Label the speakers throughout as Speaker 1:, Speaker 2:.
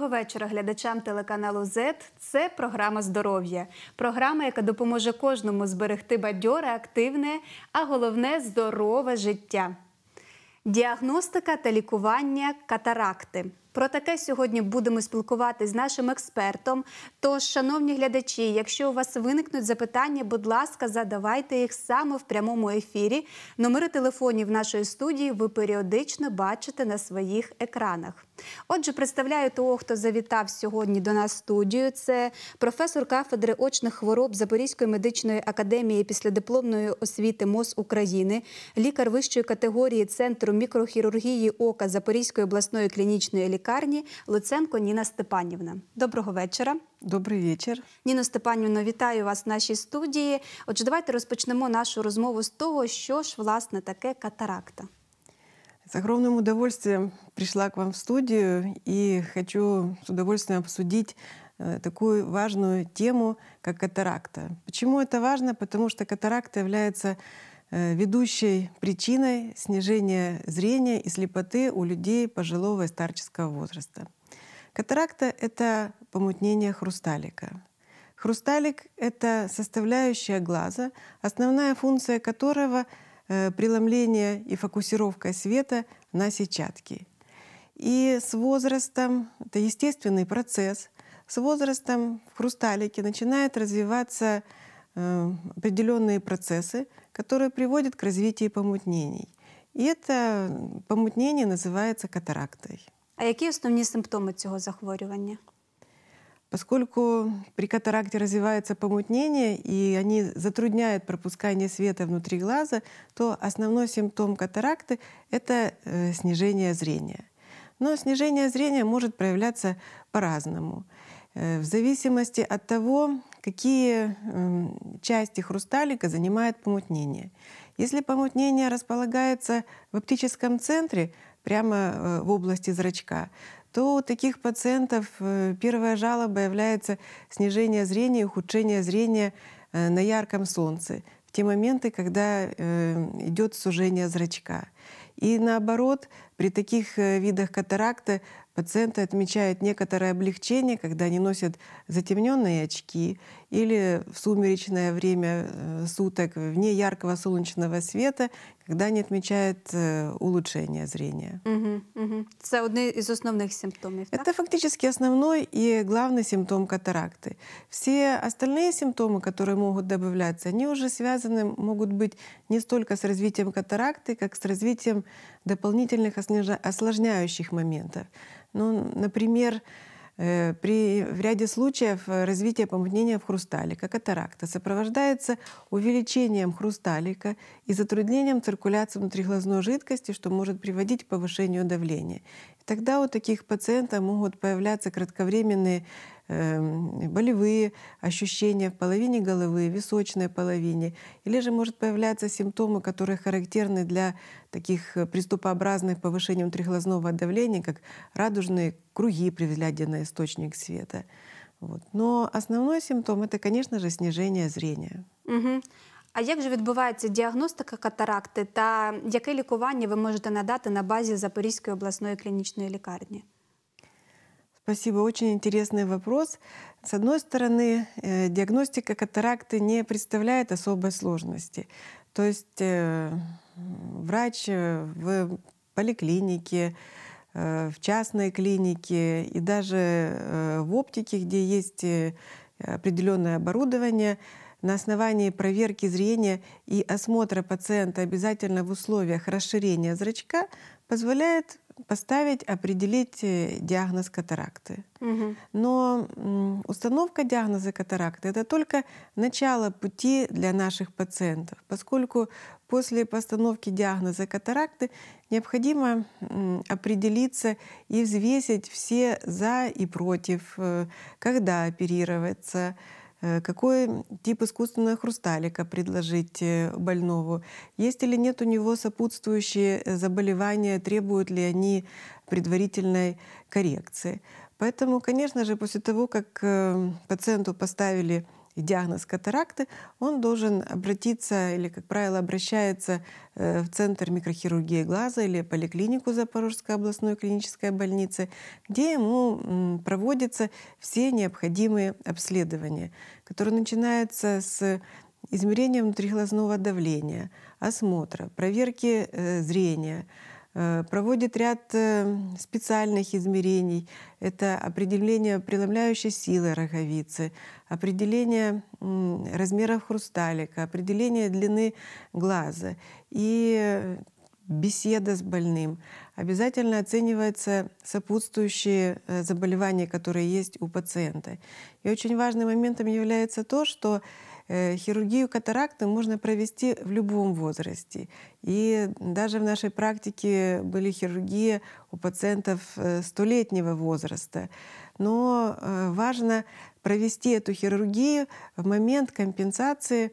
Speaker 1: Доброго вечора глядачам телеканалу Z. Це програма здоров'я, програма, яка допоможе кожному зберегти бадьоре, активне, а головне здорове життя. Діагностика та лікування катаракти. Про таке сьогодні будемо спілкуватися з нашим експертом. Тож, шановні глядачі, якщо у вас виникнуть запитання, будь ласка, задавайте їх саме в прямому ефірі. Номери телефонів нашої студії ви періодично бачите на своїх екранах. Отже, представляю того, хто завітав сьогодні до нас студію. Це професор кафедри очних хвороб Запорізької медичної академії післядипломної освіти МОЗ України, лікар вищої категорії Центру мікрохірургії ока Запорізької обласної клінічної лікарні лікарні Луценко Ніна Степанівна. Доброго вечора. Добрий вечір. Ніна Степанівна, вітаю вас в нашій студії. Отже, давайте розпочнемо нашу розмову з того, що ж власне таке катаракта.
Speaker 2: З огромним удовольствием прийшла к вам в студію і хочу з удовольствием обсудити э, такую важную тему, как катаракта. Почему это важно? Потому что катаракта является Э, ведущей причиной снижения зрения и слепоты у людей пожилого и старческого возраста. Катаракта — это помутнение хрусталика. Хрусталик — это составляющая глаза, основная функция которого э, — преломление и фокусировка света на сетчатке. И с возрастом, это естественный процесс, с возрастом в хрусталике начинает развиваться Э, определенные процессы, которые приводят к развитию помутнений. И это помутнение называется катарактой.
Speaker 1: А какие основные симптомы этого заболевания?
Speaker 2: Поскольку при катаракте развивается помутнение и они затрудняют пропускание света внутри глаза, то основной симптом катаракты — это э, снижение зрения. Но снижение зрения может проявляться по-разному. Э, в зависимости от того, какие эм, части хрусталика занимает помутнение. Если помутнение располагается в оптическом центре, прямо э, в области зрачка, то у таких пациентов э, первая жалоба является снижение зрения и ухудшение зрения э, на ярком солнце в те моменты, когда идет сужение зрачка. И наоборот, при таких видах катаракты Пациенты отмечают некоторое облегчение, когда они носят затемненные очки или в сумеречное время э, суток, вне яркого солнечного света, когда не отмечают э, улучшение зрения.
Speaker 1: Угу, угу. Це один из основных симптомов.
Speaker 2: Так? Это фактически основной и главный симптом катаракты. Все остальные симптомы, которые могут добавляться, они уже связаны, могут быть не столько с развитием катаракты, как с развитием дополнительных осложняющих моментов. Ну, например, Э, при, в ряде случаев э, развитие помутнения в хрусталика, катаракта, сопровождается увеличением хрусталика и затруднением циркуляции внутриглазной жидкости, что может приводить к повышению давления. И тогда у таких пациентов могут появляться кратковременные Эм, болевые ощущения в половине головы, височной половине, или же может появляться симптомы, которые характерны для таких э, приступообразных повышений внутриглазного давления, как радужные круги при взгляде на источник света. Вот. Но основной симптом это, конечно же, снижение зрения.
Speaker 1: Угу. А як же відбувається діагностика катаракти та яке лікування ви можете надати на базі Запорізької обласної клінічної лікарні?
Speaker 2: Спасибо. Очень интересный вопрос. С одной стороны, э, диагностика катаракты не представляет особой сложности. То есть э, врач э, в поликлинике, в частной клинике и даже в оптике, где есть определенное оборудование, на основании проверки зрения и осмотра пациента обязательно в условиях расширения зрачка позволяет поставить, определить э, диагноз катаракты. Угу. Но установка диагноза катаракты это только начало пути для наших пациентов, поскольку после постановки диагноза катаракты необходимо определиться и взвесить все за и против, э, когда оперироваться, Э, какой тип искусственного хрусталика предложить э, больному, есть или нет у него сопутствующие э, заболевания, требуют ли они предварительной коррекции. Поэтому, конечно же, после того, как пациенту поставили и диагноз катаракты, он должен обратиться или, как правило, обращается э, в Центр микрохирургии глаза или поликлинику Запорожской областной клинической больницы, где ему проводятся все необходимые обследования, которые начинаются с измерения внутриглазного давления, осмотра, проверки э, зрения, Э, проводит ряд э, специальных измерений. Это определение преломляющей силы роговицы, определение размеров хрусталика, определение длины глаза и э, беседа с больным. Обязательно оцениваются сопутствующие заболевания, которые есть у пациента. И очень важным моментом является то, что Э, хирургию катаракты можно провести в любом возрасте. И даже в нашей практике были хирургии у пациентов э, столетнего возраста. Но э, важно провести эту хирургию в момент компенсации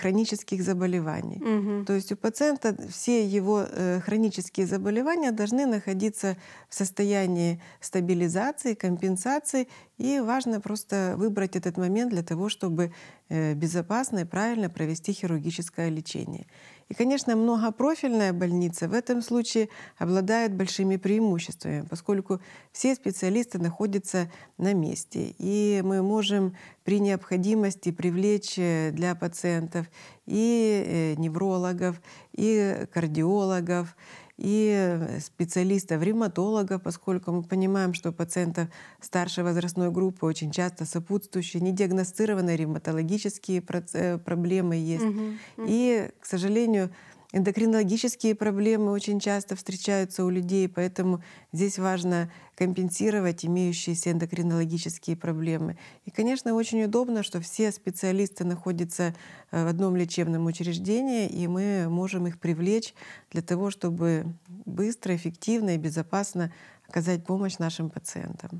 Speaker 2: хронических заболеваний. Угу. То есть у пациента все его хронические заболевания должны находиться в состоянии стабилизации, компенсации и важно просто выбрать этот момент для того, чтобы э, безопасно и правильно провести хирургическое лечение. И, конечно, многопрофильная больница в этом случае обладает большими преимуществами, поскольку все специалисты находятся на месте, и мы можем при необходимости привлечь э, для пациентов и э, неврологов, и кардиологов, и специалиста, ревматолога, поскольку мы понимаем, что у пациентов старшей возрастной группы очень часто сопутствующие недиагностированные ревматологические э, проблемы есть. Угу, угу. И, к сожалению, Эндокринологические проблемы очень часто встречаются у людей, поэтому здесь важно компенсировать имеющиеся эндокринологические проблемы. И, конечно, очень удобно, что все специалисты находятся э, в одном лечебном учреждении, и мы можем их привлечь для того, чтобы быстро, эффективно и безопасно оказать помощь нашим пацієнтам.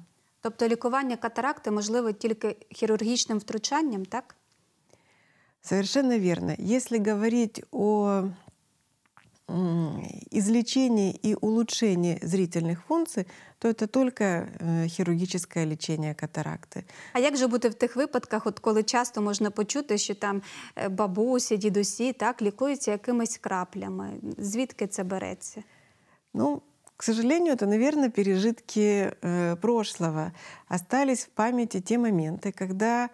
Speaker 1: Тобто лікування катаракти можливо тільки хірургічним втручанням, так?
Speaker 2: Совершенно верно. Если говорить о излечение и улучшение зрительных функций, то это только э, хирургическое лечение катаракты.
Speaker 1: А как же бути в тех выпадках, от коли часто можно почути, что там бабусі, дедуси, так лікуються якимись краплями? Звідки це береться?
Speaker 2: Ну, к сожалению, это, наверное, пережитки э, прошлого. Остались в памяти те моменты, когда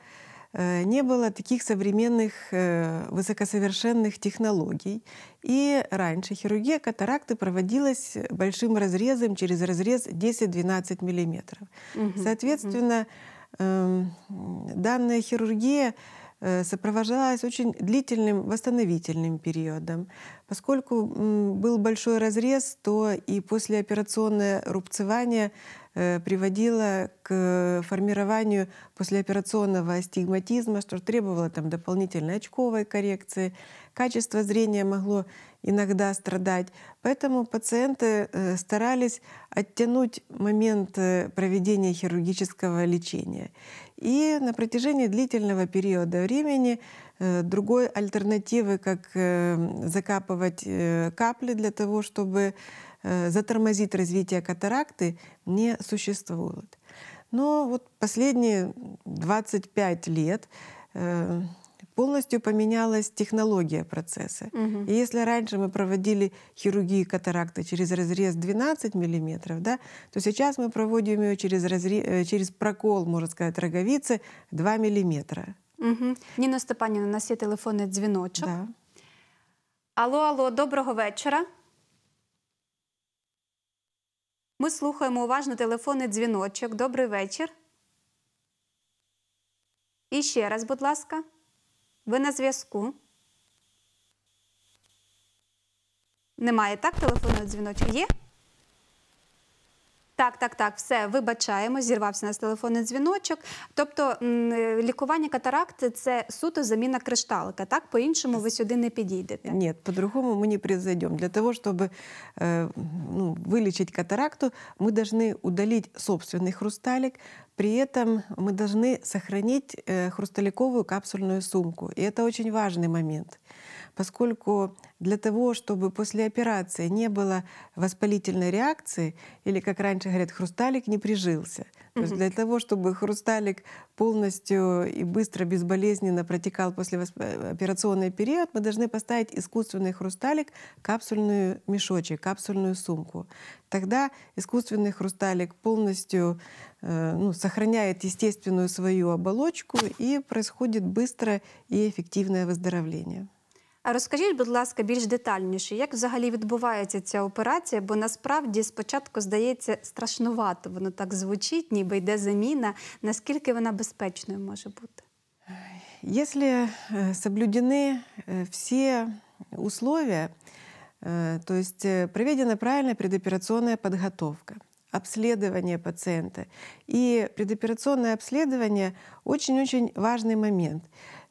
Speaker 2: Э, не было таких современных э, высокосовершенных технологий. И раньше хирургия катаракты проводилась большим разрезом через разрез 10-12 миллиметров. Соответственно, эм, данная хирургия э, сопровождалась очень длительным восстановительным периодом. Поскольку был большой разрез, то и послеоперационное рубцевание Э, приводило к э, формированию послеоперационного астигматизма, что требовало там, дополнительной очковой коррекции. Качество зрения могло иногда страдать. Поэтому пациенты э, старались оттянуть момент проведения хирургического лечения. И на протяжении длительного периода времени другой альтернативы, как эм, закапывать капли для того, чтобы Э, затормозить развитие катаракты не существует. Но вот последние 25 лет э, полностью поменялась технология процесса. Угу. И если раньше мы проводили хирургию катаракты через разрез 12 мм, да, то сейчас мы проводим ее через, разрез, э, через прокол, можно сказать, роговицы 2 мм.
Speaker 1: Угу. Ніна Степанівна, у нас є телефонний дзвіночок. Да. Алло, алло, доброго вечора. Ми слухаємо уважно телефонний дзвіночок. Добрий вечір. І ще раз, будь ласка, ви на зв'язку. Немає так телефонного дзвіночка? Є? Так, так, так, все вибачаємо. Зірвався на телефонний дзвіночок. Тобто е, лікування катаракти це суто заміна кришталика. Так, по-іншому ви сюди не підійдете.
Speaker 2: Ні, по-другому ми не призайдемо. Для того, щоб е, ну, вылечить катаракту, ми повинні удалить собственний хрусталик, при этом мы должны сохранить е, хрусталиковую капсульную сумку. И это очень важный момент. поскольку для того, чтобы после операции не было воспалительной реакции, или, как раньше говорят, хрусталик не прижился. То есть для того, чтобы хрусталик полностью и быстро, безболезненно протекал после э, операционный период, мы должны поставить искусственный хрусталик, капсульную мешочек, капсульную сумку. Тогда искусственный хрусталик полностью э, ну, сохраняет естественную свою оболочку и происходит быстро и эффективное выздоровление.
Speaker 1: А Розкажіть, будь ласка, більш детальніше, як взагалі відбувається ця операція? Бо насправді спочатку здається страшнувато. Воно так звучить, ніби йде заміна. Наскільки вона безпечною може бути?
Speaker 2: Якщо е, соблюдены е, всі условия, е, то есть проведена правильная предоперационная подготовка, обследование пациента. И предоперационное обследование очень-очень важный момент.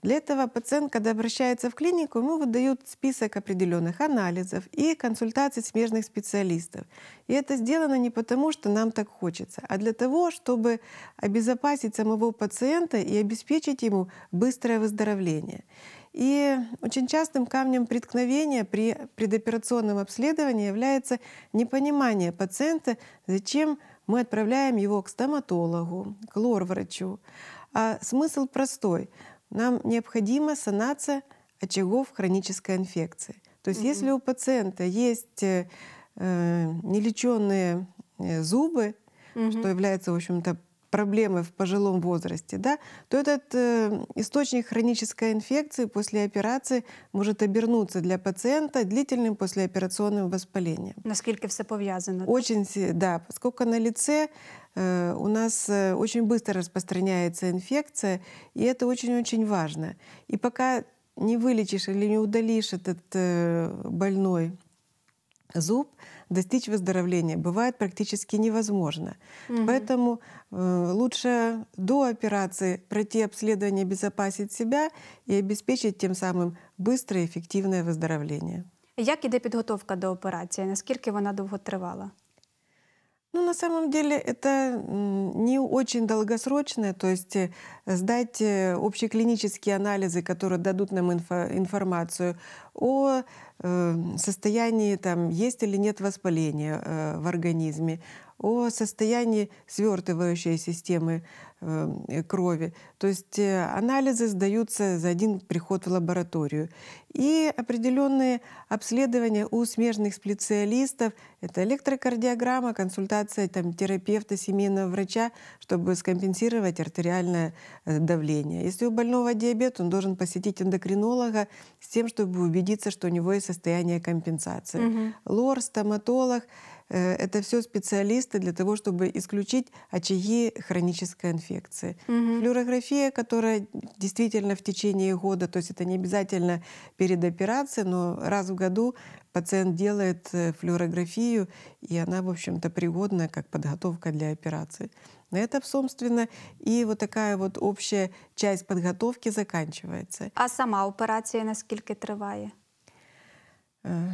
Speaker 2: Для этого пациент, когда обращается в клинику, ему выдают список определенных анализов и консультаций смежных специалистов. И это сделано не потому, что нам так хочется, а для того, чтобы обезопасить самого пациента и обеспечить ему быстрое выздоровление. И очень частым камнем преткновения при предоперационном обследовании является непонимание пациента, зачем мы отправляем его к стоматологу, к лор-врачу. А смысл простой. Нам необходима санация очагов хронической инфекции. То есть mm-hmm. если у пациента есть э, э нелеченные э, зубы, mm-hmm. что является, в общем-то, проблемы в пожилом возрасте, да, то этот э, источник хронической инфекции после операции может обернуться для пациента длительным послеоперационным воспалением.
Speaker 1: Насколько все повязано?
Speaker 2: Очень, да, поскольку на лице э, у нас э, очень быстро распространяется инфекция, и это очень-очень важно. И пока не вылечишь или не удалишь этот э, больной зуб, достичь выздоровления бывает практически невозможно. Угу. Поэтому э, лучше до операции пройти обследование, обезопасить себя и обеспечить тем самым быстрое и эффективное выздоровление.
Speaker 1: Як іде підготовка до операції? Наскільки вона довго тривала?
Speaker 2: Ну, на самом деле это не очень долгосрочное, то есть э, сдать э, общеклинические анализы, которые дадут нам инфо информацию о э, состоянии, там, есть или нет воспаления в организме, о состоянии свертывающей системы э, крови. То есть э, анализы сдаются за один приход в лабораторию. И определенные обследования у смежных специалистов — это электрокардиограмма, консультация там, терапевта, семейного врача, чтобы скомпенсировать артериальное э, давление. Если у больного диабет, он должен посетить эндокринолога с тем, чтобы убедиться, что у него есть состояние компенсации. Угу. Лор, стоматолог — Э, это все специалисты для того, чтобы исключить очаги хронической инфекции. Угу. Флюорография, которая действительно в течение года, то есть это не обязательно перед операцией, но раз в году пациент делает э, флюорографию, и она, в общем-то, пригодна как подготовка для операции. На этом, собственно, и вот такая вот общая часть подготовки заканчивается.
Speaker 1: А сама операция насколько триває?
Speaker 2: Э,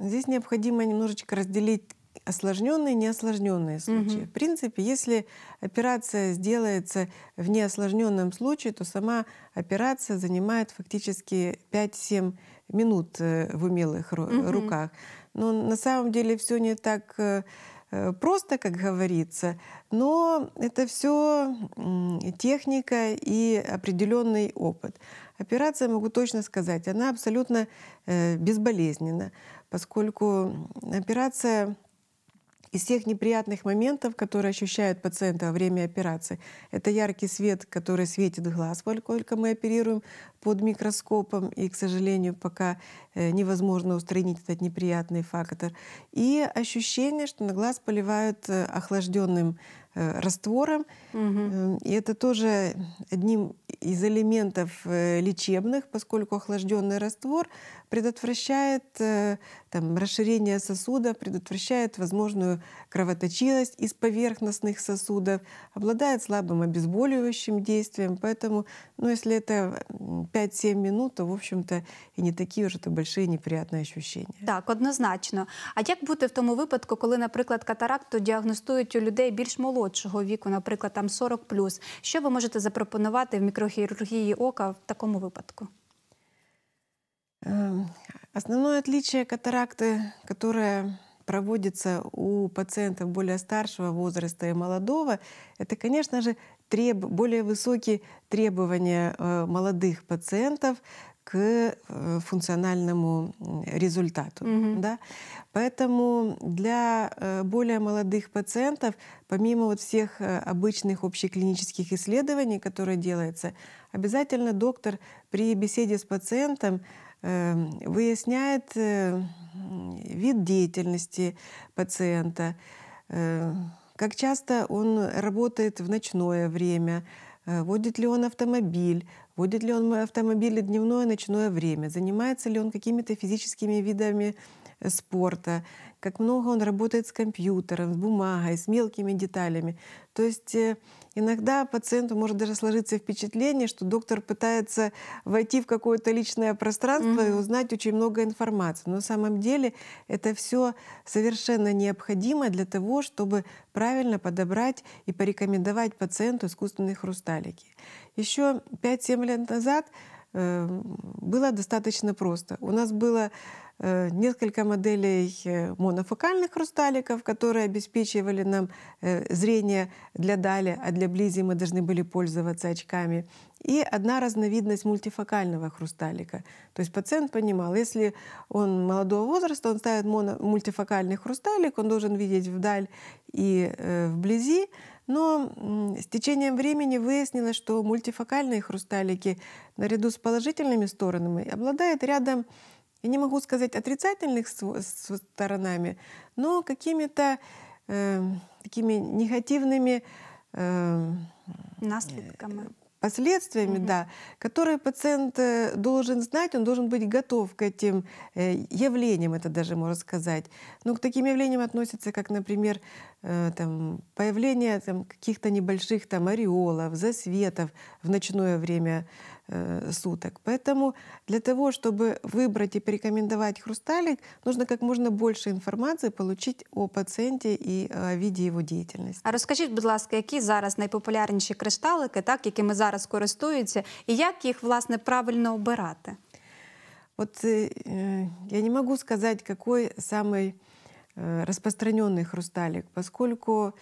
Speaker 2: Здесь необходимо немножечко разделить осложненные и неосложненные случаи. Угу. В принципе, если операция сделается в неосложненном случае, то сама операция занимает фактически 5-7 минут э, в умелых угу. руках. Но на самом деле все не так э, э, просто, как говорится, но это все техника и определенный опыт. Операция, могу точно сказать, она абсолютно безболезненна поскольку операция из всех неприятных моментов, которые ощущают пациенты во время операции, это яркий свет, который светит в глаз, поскольку мы оперируем под микроскопом, и, к сожалению, пока э, невозможно устранить этот неприятный фактор. И ощущение, что на глаз поливают э, охлажденным э, раствором. Угу. И это тоже одним из элементов э, лечебных, поскольку охлажденный раствор предотвращает э, там, расширение сосуда, предотвращает возможную кровоточивость из поверхностных сосудов, обладает слабым обезболивающим действием. Поэтому, ну, если это 5-7 минут, то, в общем-то, и не такие уже то большие неприятные ощущения.
Speaker 1: Так, однозначно. А как бути в тому випадку, коли, наприклад, катаракту диагностируют у людей більш молодшого віку, наприклад, там 40+, Что вы можете запропоновать в микро мікрохірургії ока в такому выпадку.
Speaker 2: Э, основное отличие катаракты, которая проводится у пациентов более старшего возраста и молодого, это, конечно же, треб... более высокие требования э, молодых пациентов к э, функциональному результату. mm Да? Поэтому для э, более молодых пациентов, помимо вот всех э, обычных общеклинических исследований, которые делаются, обязательно доктор при беседе с пациентом выясняет вид деятельности пациента, как часто он работает в ночное время, водит ли он автомобиль, водит ли он автомобиль дневное, ночное время, занимается ли он какими-то физическими видами спорта, как много он работает с компьютером, с бумагой, с мелкими деталями. То есть э, иногда пациенту может даже сложиться впечатление, что доктор пытается войти в какое-то личное пространство mm-hmm. и узнать очень много информации. Но на самом деле это все совершенно необходимо для того, чтобы правильно подобрать и порекомендовать пациенту искусственные хрусталики. Еще 5-7 лет назад Э, было достаточно просто. У нас было э, несколько моделей э, монофокальных хрусталиков, которые обеспечивали нам зрение для дали, а для близи мы должны были пользоваться очками. И одна разновидность мультифокального хрусталика. То есть пациент понимал, если он молодого возраста, он ставит моно- мультифокальный хрусталик, он должен видеть вдаль и э, вблизи, но с течением времени выяснилось, что мультифокальные хрусталики наряду с положительными сторонами обладают рядом, я не могу сказать отрицательных сторонами, но какими-то э, такими негативными э, эм,
Speaker 1: наследками
Speaker 2: последствиями, угу. да, которые пациент э, должен знать, он должен быть готов к этим э, явлениям, это даже можно сказать. Ну, к таким явлениям относятся, как, например, э, там, появление там, каких-то небольших там, ореолов, засветов в ночное время, Э, суток. Поэтому для того, чтобы выбрать и порекомендовать хрусталик, нужно как можно больше информации получить о пациенте и э, о виде его деятельности.
Speaker 1: А розкажіть, будь ласка, які зараз найпопулярніші кришталики, так якими зараз користуються, и как их власне правильно обирати? Вот э,
Speaker 2: я не могу сказать, какой самый распространенный хрусталик, поскольку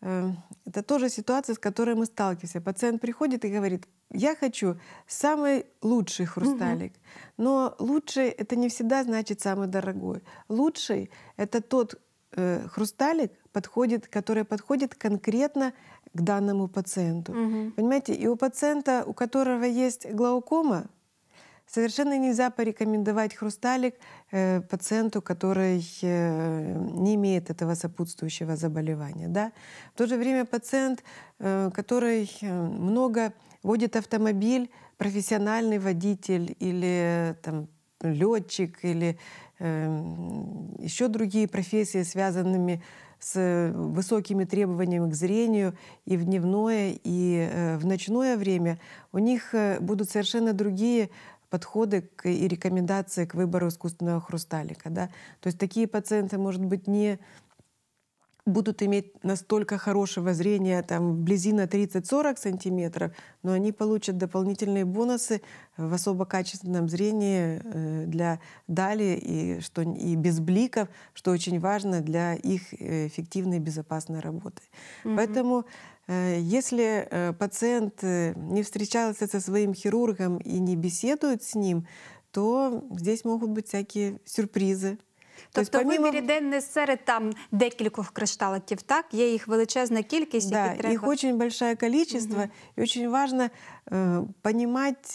Speaker 2: Эм, это тоже ситуация, с которой мы сталкиваемся. Пациент приходит и говорит, я хочу самый лучший хрусталик, угу. но лучший это не всегда значит самый дорогой. Лучший это тот э, хрусталик, подходит, который подходит конкретно к данному пациенту. Угу. Понимаете, и у пациента, у которого есть глаукома, Совершенно нельзя порекомендовать хрусталик э, пациенту, который э, не имеет этого сопутствующего заболевания. Да? В то же время пациент, э, который э, много водит автомобиль, профессиональный водитель или там, летчик или э, еще другие профессии, связанные с э, высокими требованиями к зрению и в дневное, и э, в ночное время, у них э, будут совершенно другие подходы к, и рекомендации к выбору искусственного хрусталика. Да? То есть такие пациенты, может быть, не будут иметь настолько хорошего зрения там, вблизи на 30-40 сантиметров, но они получат дополнительные бонусы в особо качественном зрении э, для дали и, что, и без бликов, что очень важно для их э, эффективной и безопасной работы. Mm-hmm. Поэтому Э, если э, пациент э, не встречался со своим хирургом и не беседует с ним, то здесь могут быть всякие
Speaker 1: сюрпризы. Тобто помимо... вибір іде не серед там декількох кришталиків, так? Есть их величезна кількість, да, треба... их очень большое количество, угу. и очень важно
Speaker 2: э, понимать,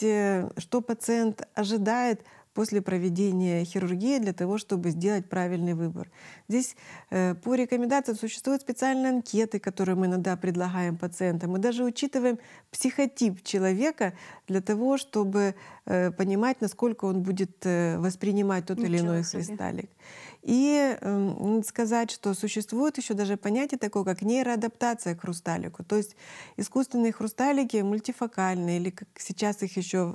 Speaker 2: что пациент ожидает после проведения хирургии для того, чтобы сделать правильный выбор. Здесь э, по рекомендациям существуют специальные анкеты, которые мы иногда предлагаем пациентам. Мы даже учитываем психотип человека для того, чтобы э, понимать, насколько он будет э, воспринимать тот Ничего или иной себе. свисталик. И эм, надо сказать, что существует еще даже понятие такое, как нейроадаптация к хрусталику. То есть искусственные хрусталики мультифокальные, или как сейчас их еще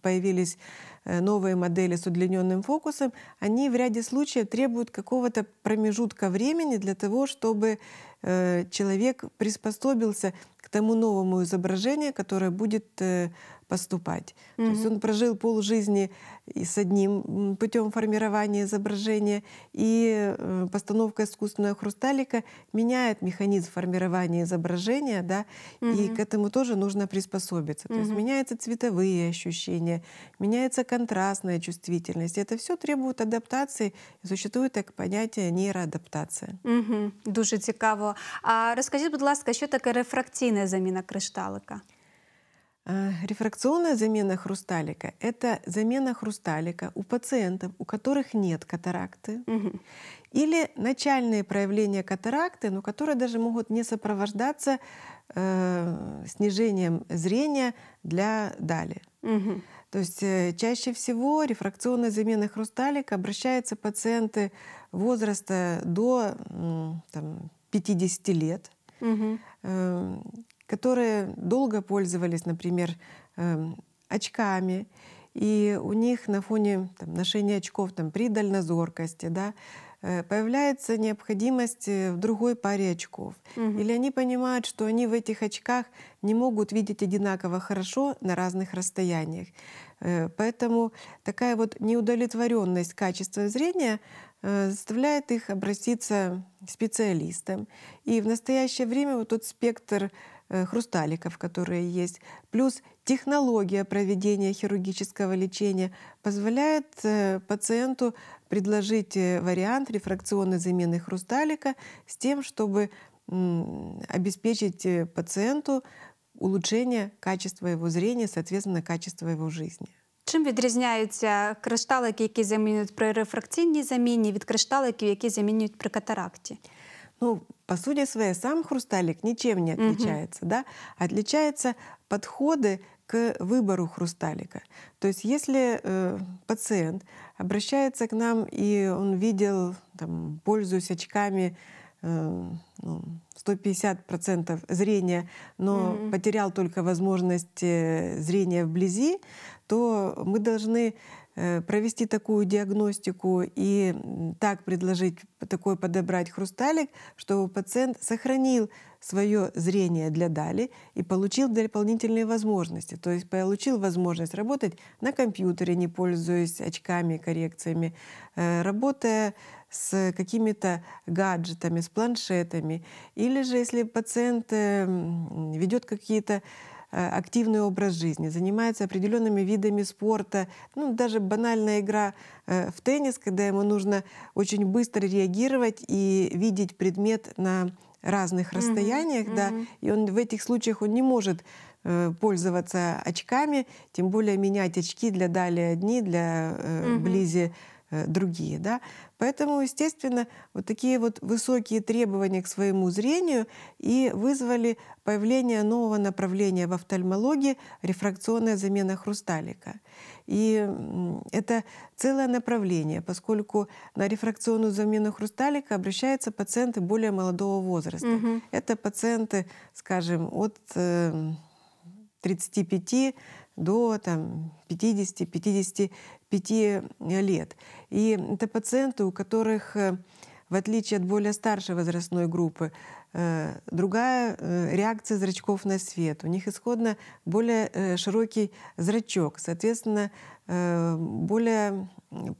Speaker 2: появились э, новые модели с удлиненным фокусом, они в ряде случаев требуют какого-то промежутка времени для того, чтобы Э, человек приспособился к тому новому изображению, которое будет э, поступать. Mm-hmm. То есть он прожил полжизни и с одним путем формирования изображения, и э, постановка искусственного хрусталика меняет механизм формирования изображения, да, mm-hmm. и к этому тоже нужно приспособиться. Mm-hmm. То есть меняются цветовые ощущения, меняется контрастная чувствительность. Это все требует адаптации. Существует так понятие нейроадаптация.
Speaker 1: Mm-hmm. Дуже цікаво а розкажіть, будь ласка, що таке рефракційна заміна кришталика? А,
Speaker 2: рефракционная замена хрусталика – это замена хрусталика у пациентов, у которых нет катаракты, угу. или начальные проявления катаракты, но которые даже могут не сопровождаться э, снижением зрения для дали. Угу. То есть э, чаще всего рефракционная замена хрусталика обращаются пациенты возраста до там, 50 лет, угу. которые долго пользовались, например, эм, очками, и у них на фоне там, ношения очков там, при дальнозоркости, да, э, появляется необходимость э, в другой паре очков. Угу. Или они понимают, что они в этих очках не могут видеть одинаково хорошо на разных расстояниях. Поэтому такая вот неудовлетворенность качества зрения Э, заставляет их обратиться к специалистам. И в настоящее время вот тот спектр э, хрусталиков, которые есть, плюс технология проведения хирургического лечения позволяет э, пациенту предложить вариант рефракционной замены хрусталика с тем, чтобы обеспечить пациенту улучшение качества его зрения, соответственно, качества его жизни.
Speaker 1: Чим відрізняються кришталики, які замінюють при рефракційній заміні, від кришталиків, які замінюють при катаракті? Ну, по сути
Speaker 2: своей, сам хрусталик ничем не отличается, угу. да? Отличаются подходы к выбору хрусталика. То есть, если э, пациент обращается к нам и он видел, там, пользуясь очками, э, ну, 150% зрения, но mm-hmm. потерял только возможность э, зрения вблизи, то мы должны э, провести такую диагностику и так предложить такой подобрать хрусталик, чтобы пациент сохранил свое зрение для дали и получил дополнительные возможности. То есть получил возможность работать на компьютере, не пользуясь очками, коррекциями, э, работая с какими-то гаджетами, с планшетами. Или же если пациент эм, ведет какие-то Э, активный образ жизни, занимается определенными видами спорта, ну, даже банальная игра э, в теннис, когда ему нужно очень быстро реагировать и видеть предмет на разных mm-hmm. расстояниях, mm-hmm. да, и он в этих случаях он не может э, пользоваться очками, тем более менять очки для далее дни, для э, угу. близи Э, другие. Да? Поэтому, естественно, вот такие вот высокие требования к своему зрению и вызвали появление нового направления в офтальмологии — рефракционная замена хрусталика. И это целое направление, поскольку на рефракционную замену хрусталика обращаются пациенты более молодого возраста. Угу. Это пациенты, скажем, от 35 э, до там, 50-55 э, лет. И это пациенты, у которых, э, в отличие от более старшей возрастной группы, э, другая реакция зрачков на свет. У них исходно более широкий зрачок. Соответственно, более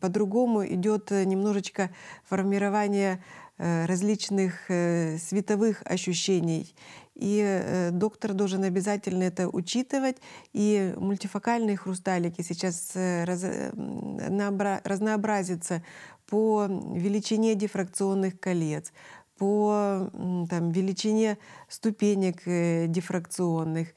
Speaker 2: по-другому идет немножечко формирование Э, различных э, световых ощущений. И э, доктор должен обязательно это учитывать. И мультифокальные хрусталики сейчас разнообразятся по величине дифракционных колец, по там, величине ступенек дифракционных,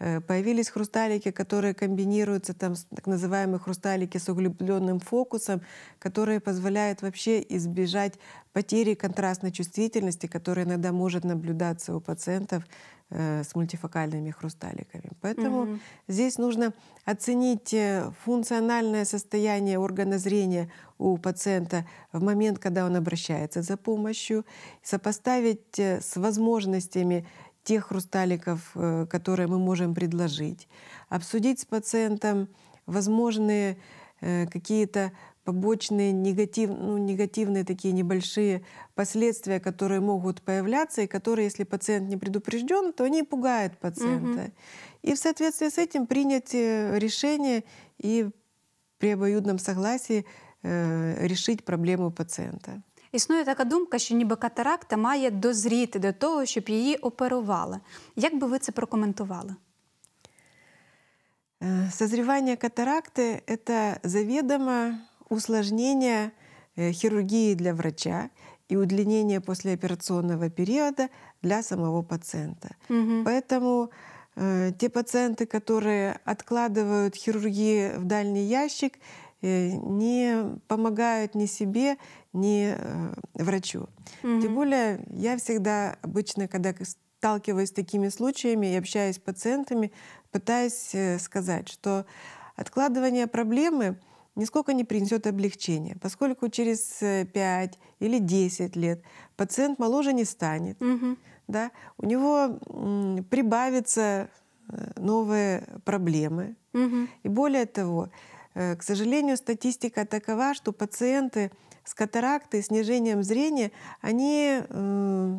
Speaker 2: Э, появились хрусталики, которые комбинируются, там, так называемые хрусталики с углубленным фокусом, которые позволяют вообще избежать потери контрастной чувствительности, которая иногда может наблюдаться у пациентов э, с мультифокальными хрусталиками. Поэтому угу. здесь нужно оценить э, функциональное состояние органа зрения у пациента в момент, когда он обращается за помощью, сопоставить с возможностями тех хрусталиков, э, которые мы можем предложить, обсудить с пациентом возможные э, какие-то побочные негатив, ну, негативные такие небольшие последствия, которые могут появляться и которые, если пациент не предупрежден, то они пугают пациента. Угу. И в соответствии с этим принять э, решение и при обоюдном согласии э, решить проблему пациента.
Speaker 1: Існує така думка, що ніби катаракта має дозріти до того, щоб її оперували. Як би ви це прокоментували?
Speaker 2: Созревание катаракты – это заведомо усложнение хирургии для врача и удлинение послеоперационного периода для самого пациента. Угу. Поэтому э, те пациенты, которые откладывают хирургию в дальний ящик, э, не помогают ни себе, не э, врачу. Mm-hmm. Тем более я всегда обычно, когда сталкиваюсь с такими случаями и общаюсь с пациентами, пытаюсь э, сказать, что откладывание проблемы нисколько не принесет облегчения, поскольку через 5 э, или 10 лет пациент моложе не станет, mm-hmm. да, у него м, прибавится э, новые проблемы. Угу. И более того, Э, к сожалению, статистика такова, что пациенты с катарактой, снижением зрения, они э,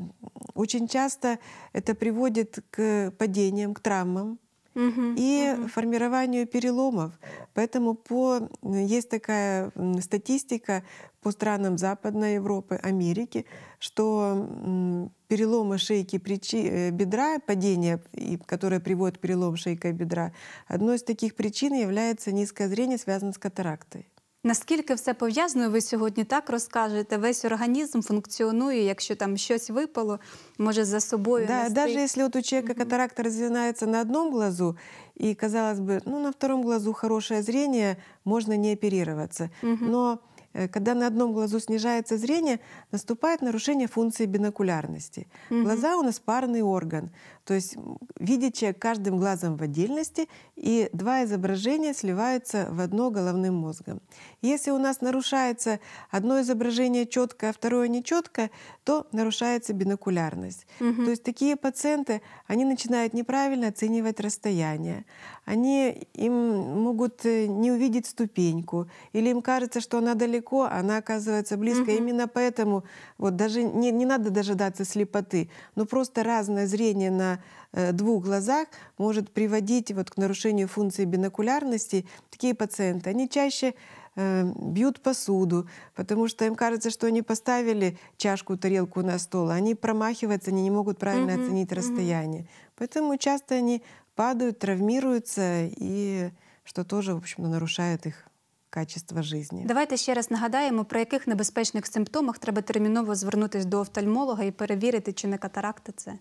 Speaker 2: очень часто это приводит к падениям, к травмам и формированию переломов. Поэтому по, есть такая статистика по странам Западной Европы, Америки, что переломы шейки причи, э, бедра, падение, которое приводит к перелому шейка и бедра, одной из
Speaker 1: таких причин является низкое зрение, связанное с катарактой. Наскільки все пов'язано, ви сьогодні так розкажете? Весь організм функціонує, якщо там щось випало, може за собою. Да, нести. Даже если
Speaker 2: вот у человека катаракта развивается на одному глазу, і казалось би, ну на втором глазу хороше зрение, можна не оперироваться. Но Э, когда на одном глазу снижается зрение, наступает нарушение функции бинокулярности. Угу. Глаза у нас парный орган, то есть видит человек каждым глазом в отдельности, и два изображения сливаются в одно головным мозгом. Если у нас нарушается одно изображение четко, а второе нечетко, то нарушается бинокулярность. Угу. То есть такие пациенты, они начинают неправильно оценивать расстояние, они им могут э, не увидеть ступеньку, или им кажется, что она далеко далеко, она оказывается близко. Угу. Именно поэтому вот даже не, не надо дожидаться слепоты, но просто разное зрение на э, двух глазах может приводить вот к нарушению функции бинокулярности. Такие пациенты, они чаще э, бьют посуду, потому что им кажется, что они поставили чашку, тарелку на стол, а они промахиваются, они не могут правильно mm-hmm, оценить mm-hmm. расстояние. Поэтому часто они падают, травмируются, и что тоже, в общем-то, нарушает их качества жизни.
Speaker 1: Давайте ще раз нагадаємо, про яких небезпечних симптомах треба терміново звернутися до офтальмолога и проверить, чи не катаракта це.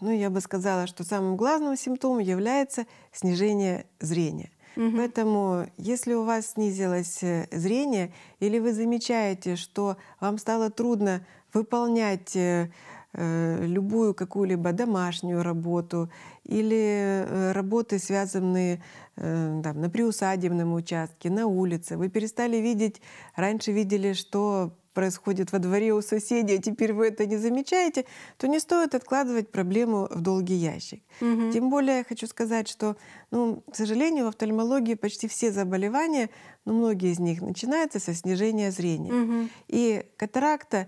Speaker 2: Ну, я бы сказала, что самым главным симптомом является снижение зрения. Угу. Поэтому, если у вас снизилось зрение, или вы замечаете, что вам стало трудно выполнять любую какую-либо домашнюю работу или э, работы, связанные Э, там, на приусадебном участке, на улице. Вы перестали видеть, раньше видели, что происходит во дворе у соседей, а теперь вы это не замечаете, то не стоит откладывать проблему в долгий ящик. Угу. Тем более я хочу сказать, что, ну, к сожалению, в офтальмологии почти все заболевания, ну, многие из них начинаются со снижения зрения. Угу. И катаракта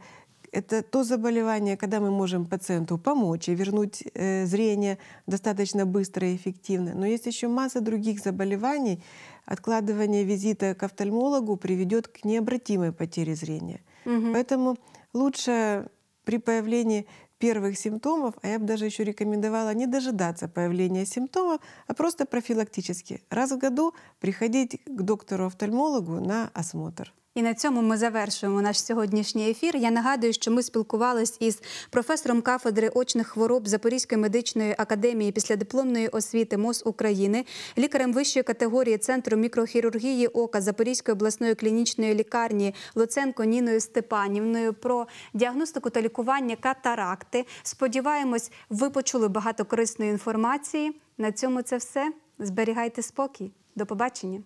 Speaker 2: это то заболевание, когда мы можем пациенту помочь и вернуть э, зрение достаточно быстро и эффективно. Но есть еще масса других заболеваний. Откладывание визита к офтальмологу приведет к необратимой потере зрения. Угу. Поэтому лучше при появлении первых симптомов, а я бы даже еще рекомендовала не дожидаться появления симптомов, а просто профилактически раз в году приходить к доктору-офтальмологу на осмотр.
Speaker 1: І на цьому ми завершуємо наш сьогоднішній ефір. Я нагадую, що ми спілкувалися із професором кафедри очних хвороб Запорізької медичної академії післядипломної освіти МОЗ України, лікарем вищої категорії центру мікрохірургії ока Запорізької обласної клінічної лікарні Луценко Ніною Степанівною про діагностику та лікування катаракти. Сподіваємось, ви почули багато корисної інформації. На цьому це все. Зберігайте спокій. До побачення.